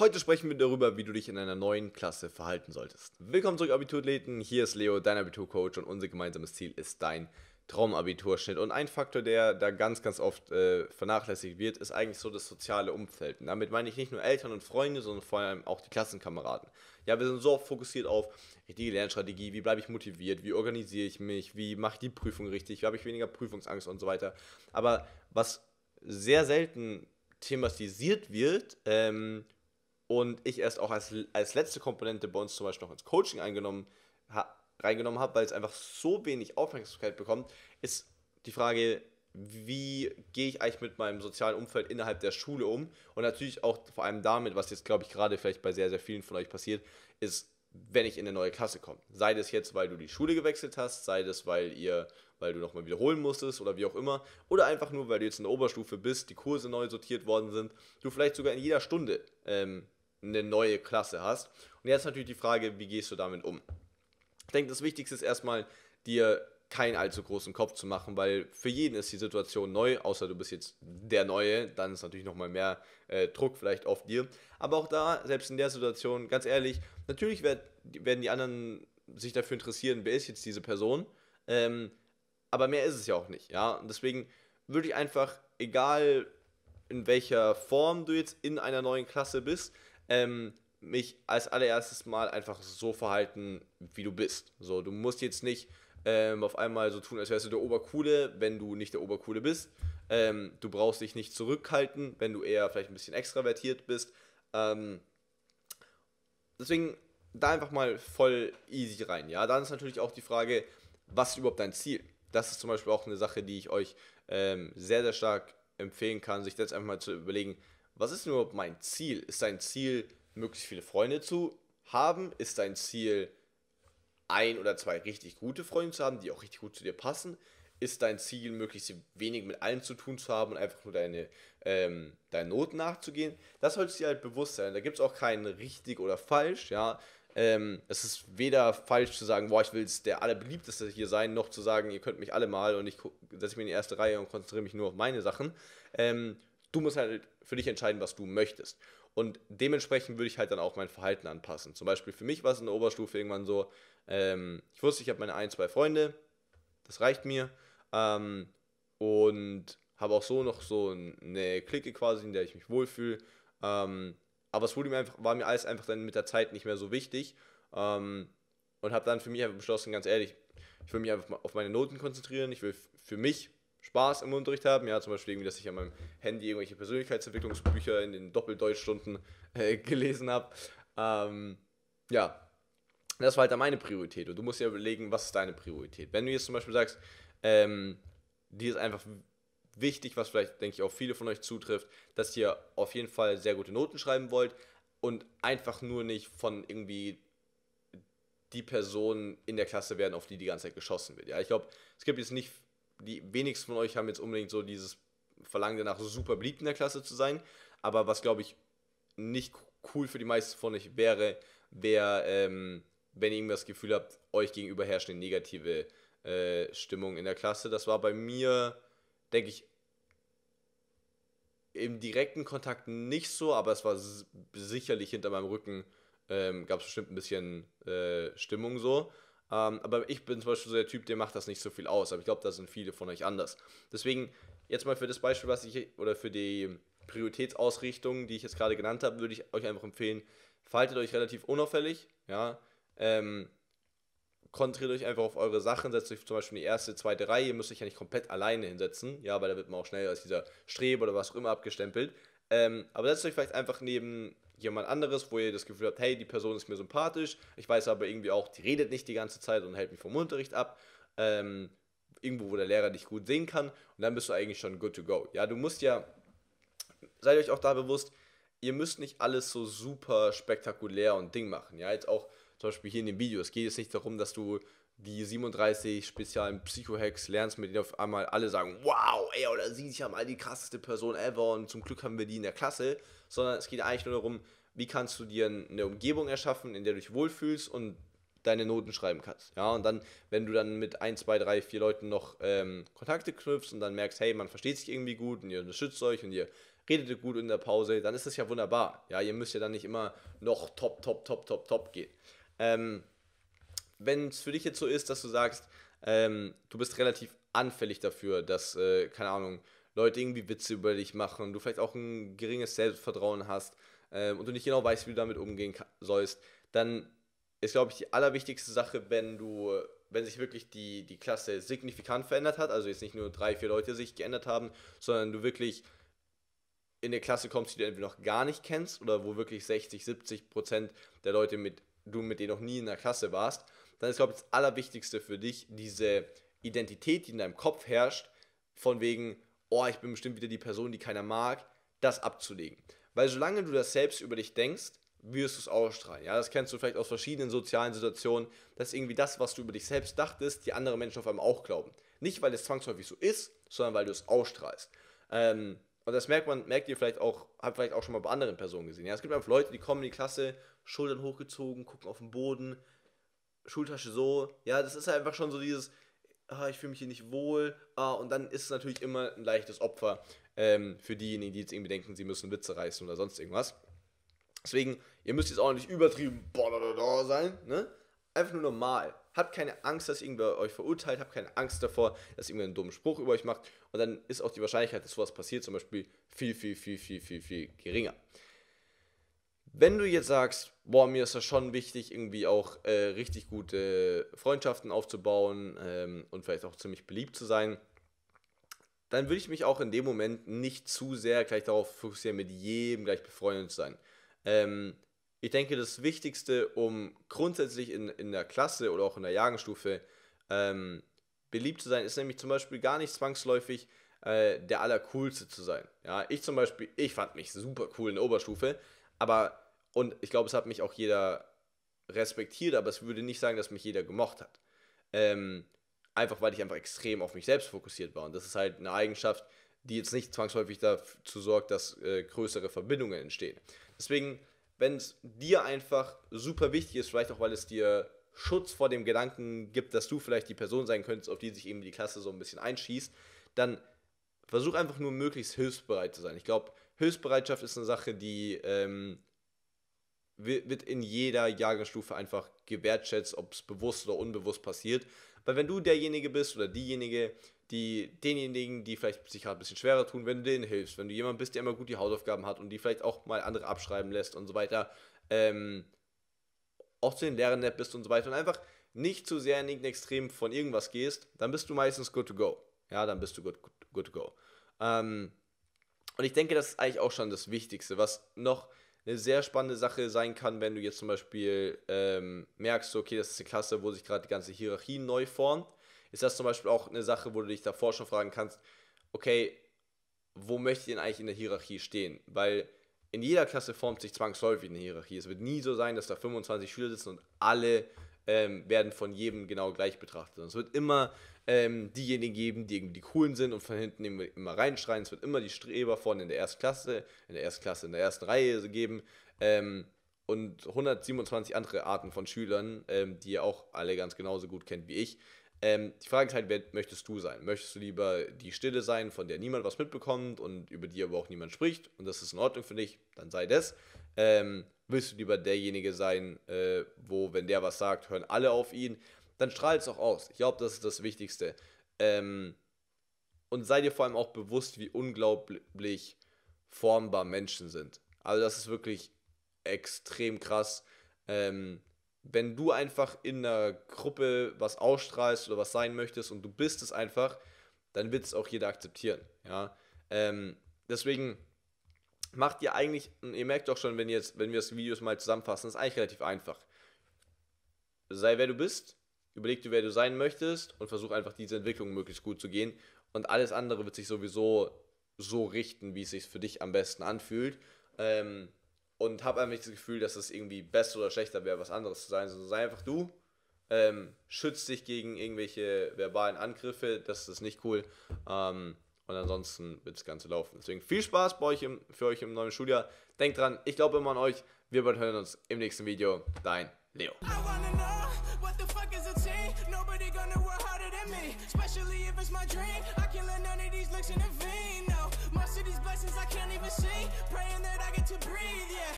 Heute sprechen wir darüber, wie du dich in einer neuen Klasse verhalten solltest. Willkommen zurück, Abiturathleten. Hier ist Leo, dein Abiturcoach und unser gemeinsames Ziel ist dein Traumabiturschnitt. Und ein Faktor, der da ganz, ganz oft äh, vernachlässigt wird, ist eigentlich so das soziale Umfeld. Und damit meine ich nicht nur Eltern und Freunde, sondern vor allem auch die Klassenkameraden. Ja, wir sind so oft fokussiert auf richtige Lernstrategie, wie bleibe ich motiviert, wie organisiere ich mich, wie mache ich die Prüfung richtig, wie habe ich weniger Prüfungsangst und so weiter. Aber was sehr selten thematisiert wird, ähm, und ich erst auch als, als letzte Komponente bei uns zum Beispiel noch ins Coaching eingenommen, ha, reingenommen habe, weil es einfach so wenig Aufmerksamkeit bekommt, ist die Frage, wie gehe ich eigentlich mit meinem sozialen Umfeld innerhalb der Schule um? Und natürlich auch vor allem damit, was jetzt, glaube ich, gerade vielleicht bei sehr, sehr vielen von euch passiert, ist, wenn ich in eine neue Klasse komme. Sei das jetzt, weil du die Schule gewechselt hast, sei das, weil ihr, weil du nochmal wiederholen musstest oder wie auch immer, oder einfach nur, weil du jetzt in der Oberstufe bist, die Kurse neu sortiert worden sind, du vielleicht sogar in jeder Stunde ähm, eine neue Klasse hast. Und jetzt natürlich die Frage, wie gehst du damit um? Ich denke, das Wichtigste ist erstmal, dir keinen allzu großen Kopf zu machen, weil für jeden ist die Situation neu, außer du bist jetzt der Neue, dann ist natürlich nochmal mehr äh, Druck vielleicht auf dir. Aber auch da, selbst in der Situation, ganz ehrlich, natürlich werd, werden die anderen sich dafür interessieren, wer ist jetzt diese Person, ähm, aber mehr ist es ja auch nicht, ja. Und deswegen würde ich einfach, egal in welcher Form du jetzt in einer neuen Klasse bist, ähm, mich als allererstes mal einfach so verhalten, wie du bist. So, du musst jetzt nicht ähm, auf einmal so tun, als wärst du der Obercoole, wenn du nicht der Obercoole bist. Ähm, du brauchst dich nicht zurückhalten, wenn du eher vielleicht ein bisschen extravertiert bist. Ähm, deswegen da einfach mal voll easy rein. Ja, dann ist natürlich auch die Frage, was ist überhaupt dein Ziel? Das ist zum Beispiel auch eine Sache, die ich euch ähm, sehr, sehr stark empfehlen kann, sich jetzt einfach mal zu überlegen, was ist überhaupt mein Ziel? Ist dein Ziel, möglichst viele Freunde zu haben? Ist dein Ziel, ein oder zwei richtig gute Freunde zu haben, die auch richtig gut zu dir passen? Ist dein Ziel, möglichst wenig mit allen zu tun zu haben und einfach nur deine, ähm, deinen Noten nachzugehen? Das solltest du dir halt bewusst sein. Da gibt es auch keinen richtig oder falsch, ja. Ähm, es ist weder falsch zu sagen, boah, ich will der allerbeliebteste hier sein, noch zu sagen, ihr könnt mich alle mal und ich setze mich in die erste Reihe und konzentriere mich nur auf meine Sachen. Ähm, du musst halt für dich entscheiden, was du möchtest. Und dementsprechend würde ich halt dann auch mein Verhalten anpassen. Zum Beispiel für mich war es in der Oberstufe irgendwann so, ähm, ich wusste, ich habe meine ein, zwei Freunde, das reicht mir. Ähm, und habe auch so noch so eine Clique quasi, in der ich mich wohlfühle. Ähm, aber es wurde mir einfach, war mir alles einfach dann mit der Zeit nicht mehr so wichtig. Ähm, und habe dann für mich einfach beschlossen, ganz ehrlich, ich will mich einfach auf meine Noten konzentrieren. Ich will für mich Spaß im Unterricht haben. Ja, zum Beispiel, irgendwie, dass ich an meinem Handy irgendwelche Persönlichkeitsentwicklungsbücher in den Doppeldeutschstunden äh, gelesen habe. Ähm, ja, das war halt dann meine Priorität. Und du musst dir überlegen, was ist deine Priorität. Wenn du jetzt zum Beispiel sagst, ähm, dir ist einfach wichtig, was vielleicht, denke ich, auch viele von euch zutrifft, dass ihr auf jeden Fall sehr gute Noten schreiben wollt und einfach nur nicht von irgendwie die Personen in der Klasse werden, auf die die ganze Zeit geschossen wird. Ja, ich glaube, es gibt jetzt nicht die wenigsten von euch haben jetzt unbedingt so dieses Verlangen danach, super beliebt in der Klasse zu sein. Aber was, glaube ich, nicht cool für die meisten von euch wäre, wäre, ähm, wenn ihr irgendwie das Gefühl habt, euch gegenüber herrscht eine negative äh, Stimmung in der Klasse. Das war bei mir, denke ich, im direkten Kontakt nicht so, aber es war sicherlich hinter meinem Rücken, ähm, gab es bestimmt ein bisschen äh, Stimmung so. Ähm, aber ich bin zum Beispiel so der Typ, der macht das nicht so viel aus. Aber ich glaube, da sind viele von euch anders. Deswegen, jetzt mal für das Beispiel, was ich, oder für die Prioritätsausrichtung, die ich jetzt gerade genannt habe, würde ich euch einfach empfehlen, faltet euch relativ unauffällig, ja. Ähm, konzentriert euch einfach auf eure Sachen, setzt euch zum Beispiel in die erste, zweite Reihe, ihr müsst euch ja nicht komplett alleine hinsetzen, ja, weil da wird man auch schnell als dieser Strebe oder was auch immer abgestempelt. Ähm, aber setzt euch vielleicht einfach neben jemand anderes, wo ihr das Gefühl habt, hey, die Person ist mir sympathisch, ich weiß aber irgendwie auch, die redet nicht die ganze Zeit und hält mich vom Unterricht ab. Ähm, irgendwo, wo der Lehrer dich gut sehen kann und dann bist du eigentlich schon good to go. Ja, du musst ja, seid euch auch da bewusst, ihr müsst nicht alles so super spektakulär und Ding machen. Ja, jetzt auch zum Beispiel hier in dem Video, es geht jetzt nicht darum, dass du die 37 speziellen Psycho-Hacks lernst, mit denen auf einmal alle sagen, wow, ey, oder sie, sie haben all die krasseste Person ever und zum Glück haben wir die in der Klasse, sondern es geht eigentlich nur darum, wie kannst du dir eine Umgebung erschaffen, in der du dich wohlfühlst und deine Noten schreiben kannst. Ja, und dann, wenn du dann mit 1, 2, 3, 4 Leuten noch ähm, Kontakte knüpfst und dann merkst, hey, man versteht sich irgendwie gut und ihr unterstützt euch und ihr redet gut in der Pause, dann ist das ja wunderbar. Ja, ihr müsst ja dann nicht immer noch top, top, top, top, top gehen. Ähm, wenn es für dich jetzt so ist, dass du sagst, ähm, du bist relativ anfällig dafür, dass, äh, keine Ahnung, Leute irgendwie Witze über dich machen, du vielleicht auch ein geringes Selbstvertrauen hast ähm, und du nicht genau weißt, wie du damit umgehen sollst, dann ist, glaube ich, die allerwichtigste Sache, wenn du, wenn sich wirklich die, die Klasse signifikant verändert hat, also jetzt nicht nur drei, vier Leute sich geändert haben, sondern du wirklich in der Klasse kommst, die du entweder noch gar nicht kennst oder wo wirklich 60, 70 Prozent der Leute mit du mit denen noch nie in der Klasse warst dann ist, glaube ich, das Allerwichtigste für dich diese Identität, die in deinem Kopf herrscht, von wegen, oh, ich bin bestimmt wieder die Person, die keiner mag, das abzulegen. Weil solange du das selbst über dich denkst, wirst du es ausstrahlen. Ja, das kennst du vielleicht aus verschiedenen sozialen Situationen, dass irgendwie das, was du über dich selbst dachtest, die anderen Menschen auf einmal auch glauben. Nicht, weil es zwangsläufig so ist, sondern weil du es ausstrahlst. Ähm, und das merkt man, merkt ihr vielleicht auch, habt vielleicht auch schon mal bei anderen Personen gesehen. Ja, es gibt einfach Leute, die kommen in die Klasse, Schultern hochgezogen, gucken auf den Boden, Schultasche so. Ja, das ist einfach schon so dieses, ah, ich fühle mich hier nicht wohl. Ah, und dann ist es natürlich immer ein leichtes Opfer ähm, für diejenigen, die jetzt irgendwie denken, sie müssen Witze reißen oder sonst irgendwas. Deswegen, ihr müsst jetzt auch nicht übertrieben sein, ne? Einfach nur normal. Habt keine Angst, dass irgendwer euch verurteilt, habt keine Angst davor, dass irgendwer einen dummen Spruch über euch macht. Und dann ist auch die Wahrscheinlichkeit, dass sowas passiert, zum Beispiel viel, viel, viel, viel, viel, viel geringer. Wenn du jetzt sagst, boah, mir ist das schon wichtig, irgendwie auch äh, richtig gute Freundschaften aufzubauen ähm, und vielleicht auch ziemlich beliebt zu sein, dann würde ich mich auch in dem Moment nicht zu sehr gleich darauf fokussieren, mit jedem gleich befreundet zu sein. Ähm, ich denke, das Wichtigste, um grundsätzlich in, in der Klasse oder auch in der Jahrgangsstufe ähm, beliebt zu sein, ist nämlich zum Beispiel gar nicht zwangsläufig äh, der Allercoolste zu sein. Ja, ich zum Beispiel, ich fand mich super cool in der Oberstufe, aber und ich glaube, es hat mich auch jeder respektiert, aber es würde nicht sagen, dass mich jeder gemocht hat. Ähm, einfach weil ich einfach extrem auf mich selbst fokussiert war. Und das ist halt eine Eigenschaft, die jetzt nicht zwangsläufig dazu sorgt, dass äh, größere Verbindungen entstehen. Deswegen, wenn es dir einfach super wichtig ist, vielleicht auch weil es dir Schutz vor dem Gedanken gibt, dass du vielleicht die Person sein könntest, auf die sich eben die Klasse so ein bisschen einschießt, dann versuch einfach nur möglichst hilfsbereit zu sein. Ich glaube, Hilfsbereitschaft ist eine Sache, die ähm, wird in jeder Jahrgangsstufe einfach gewertschätzt, ob es bewusst oder unbewusst passiert. Weil wenn du derjenige bist oder diejenige, die denjenigen, die vielleicht sich gerade ein bisschen schwerer tun, wenn du denen hilfst, wenn du jemand bist, der immer gut die Hausaufgaben hat und die vielleicht auch mal andere abschreiben lässt und so weiter, ähm, auch zu den Lehrern nett bist und so weiter und einfach nicht zu sehr in irgendein Extrem von irgendwas gehst, dann bist du meistens good to go. Ja, dann bist du good, good, good to go. Ähm, und ich denke, das ist eigentlich auch schon das Wichtigste, was noch eine sehr spannende Sache sein kann, wenn du jetzt zum Beispiel ähm, merkst, okay, das ist eine Klasse, wo sich gerade die ganze Hierarchie neu formt, ist das zum Beispiel auch eine Sache, wo du dich davor schon fragen kannst, okay, wo möchte ich denn eigentlich in der Hierarchie stehen? Weil in jeder Klasse formt sich zwangsläufig eine Hierarchie. Es wird nie so sein, dass da 25 Schüler sitzen und alle ähm, werden von jedem genau gleich betrachtet. Und es wird immer ähm, diejenigen geben, die irgendwie die Coolen sind und von hinten immer reinschreien. Es wird immer die Streber vorne in der ersten Klasse, in der ersten Klasse, in der ersten Reihe geben. Ähm, und 127 andere Arten von Schülern, ähm, die ihr auch alle ganz genauso gut kennt wie ich. Ähm, die Frage ist halt, wer möchtest du sein? Möchtest du lieber die Stille sein, von der niemand was mitbekommt und über die aber auch niemand spricht und das ist in Ordnung für dich, dann sei das. Ähm, willst du lieber derjenige sein, äh, wo, wenn der was sagt, hören alle auf ihn, dann strahlt es auch aus. Ich glaube, das ist das Wichtigste. Ähm, und sei dir vor allem auch bewusst, wie unglaublich formbar Menschen sind. Also das ist wirklich extrem krass. Ähm, wenn du einfach in einer Gruppe was ausstrahlst oder was sein möchtest und du bist es einfach, dann wird es auch jeder akzeptieren. Ja? Ähm, deswegen macht ihr eigentlich, ihr merkt doch schon, wenn, jetzt, wenn wir das Video mal zusammenfassen, ist eigentlich relativ einfach. Sei wer du bist, überleg dir, wer du sein möchtest und versuch einfach diese Entwicklung möglichst gut zu gehen. Und alles andere wird sich sowieso so richten, wie es sich für dich am besten anfühlt. Ähm, und hab einfach nicht das Gefühl, dass es irgendwie besser oder schlechter wäre, was anderes zu sein, sondern sei einfach du. Ähm, schützt dich gegen irgendwelche verbalen Angriffe, das ist nicht cool. Ähm, und ansonsten wird das Ganze laufen. Deswegen viel Spaß bei euch im, für euch im neuen Schuljahr. Denkt dran, ich glaube immer an euch. Wir hören uns im nächsten Video. Dein Leo.